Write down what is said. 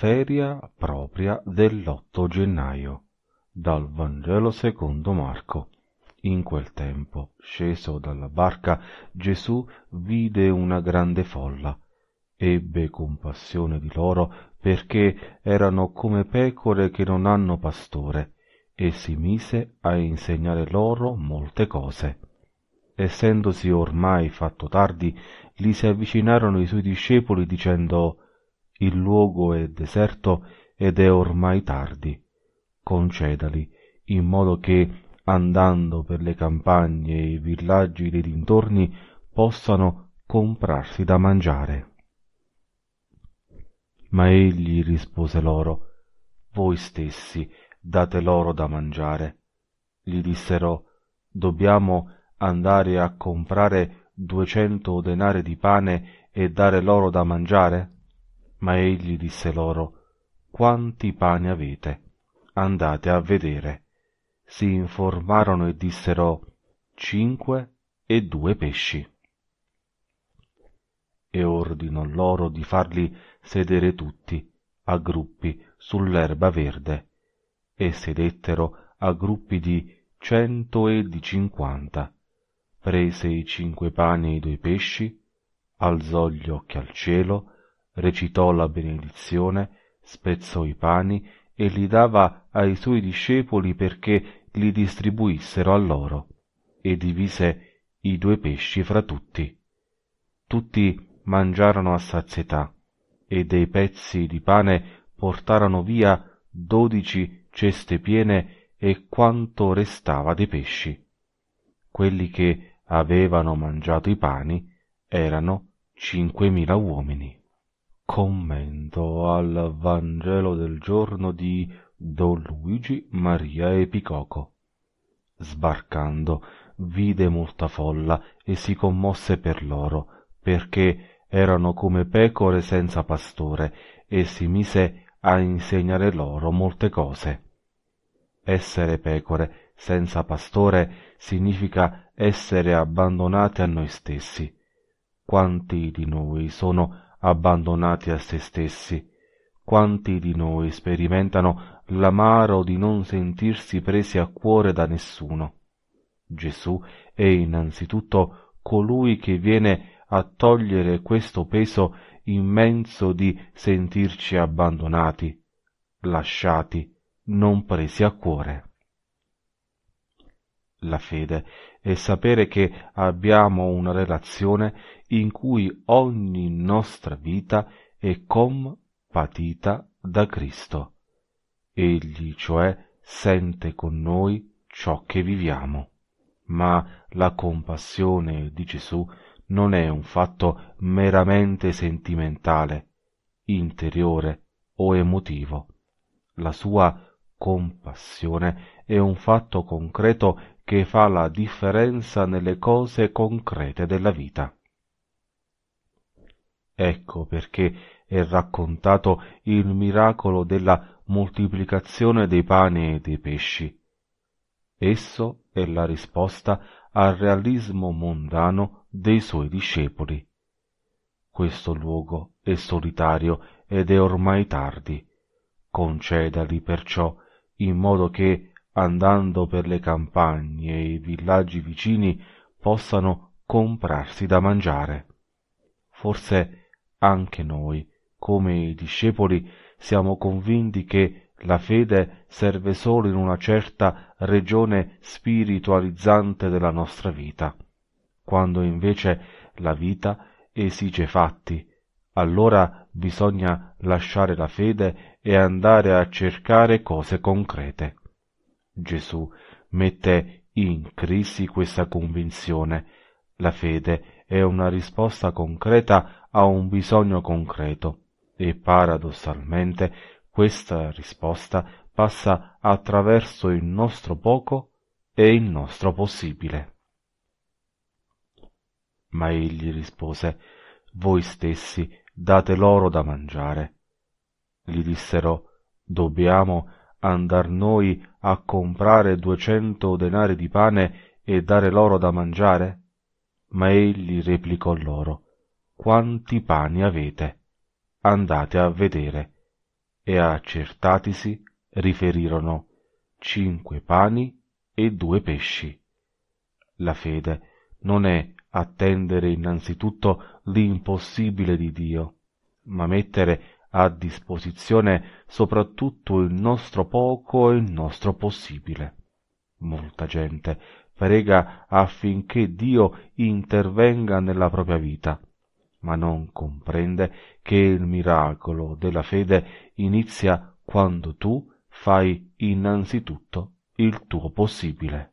feria propria dell'otto gennaio, dal Vangelo secondo Marco. In quel tempo, sceso dalla barca, Gesù vide una grande folla, ebbe compassione di loro perché erano come pecore che non hanno pastore, e si mise a insegnare loro molte cose. Essendosi ormai fatto tardi, gli si avvicinarono i suoi discepoli dicendo il luogo è deserto ed è ormai tardi concedali in modo che andando per le campagne e i villaggi dei dintorni possano comprarsi da mangiare ma egli rispose loro voi stessi date loro da mangiare gli dissero dobbiamo andare a comprare duecento denari di pane e dare loro da mangiare ma egli disse loro, Quanti pani avete? Andate a vedere. Si informarono e dissero, Cinque e due pesci. E ordinò loro di farli sedere tutti, a gruppi, sull'erba verde. E sedettero a gruppi di cento e di cinquanta. Prese i cinque pani e i due pesci, alzò gli occhi al cielo, recitò la benedizione, spezzò i pani e li dava ai suoi discepoli perché li distribuissero a loro, e divise i due pesci fra tutti. Tutti mangiarono a sazietà, e dei pezzi di pane portarono via dodici ceste piene e quanto restava dei pesci. Quelli che avevano mangiato i pani erano cinquemila uomini. Commento al Vangelo del giorno di Don Luigi Maria Epicoco. Sbarcando, vide molta folla e si commosse per loro, perché erano come pecore senza pastore, e si mise a insegnare loro molte cose. Essere pecore senza pastore significa essere abbandonate a noi stessi. Quanti di noi sono abbandonati a se stessi, quanti di noi sperimentano l'amaro di non sentirsi presi a cuore da nessuno. Gesù è innanzitutto colui che viene a togliere questo peso immenso di sentirci abbandonati, lasciati, non presi a cuore la fede e sapere che abbiamo una relazione in cui ogni nostra vita è compatita da Cristo. Egli cioè sente con noi ciò che viviamo. Ma la compassione di Gesù non è un fatto meramente sentimentale, interiore o emotivo. La sua compassione è un fatto concreto che fa la differenza nelle cose concrete della vita. Ecco perché è raccontato il miracolo della moltiplicazione dei pani e dei pesci. Esso è la risposta al realismo mondano dei suoi discepoli. Questo luogo è solitario ed è ormai tardi. Concedali perciò, in modo che andando per le campagne e i villaggi vicini possano comprarsi da mangiare. Forse anche noi, come i discepoli, siamo convinti che la fede serve solo in una certa regione spiritualizzante della nostra vita, quando invece la vita esige fatti, allora bisogna lasciare la fede e andare a cercare cose concrete. Gesù mette in crisi questa convinzione. La fede è una risposta concreta a un bisogno concreto e paradossalmente questa risposta passa attraverso il nostro poco e il nostro possibile. Ma egli rispose, voi stessi date loro da mangiare. Gli dissero, dobbiamo andar noi a comprare duecento denari di pane e dare loro da mangiare? Ma egli replicò loro, Quanti pani avete? Andate a vedere. E accertatisi, riferirono, cinque pani e due pesci. La fede non è attendere innanzitutto l'impossibile di Dio, ma mettere a disposizione soprattutto il nostro poco e il nostro possibile. Molta gente prega affinché Dio intervenga nella propria vita, ma non comprende che il miracolo della fede inizia quando tu fai innanzitutto il tuo possibile.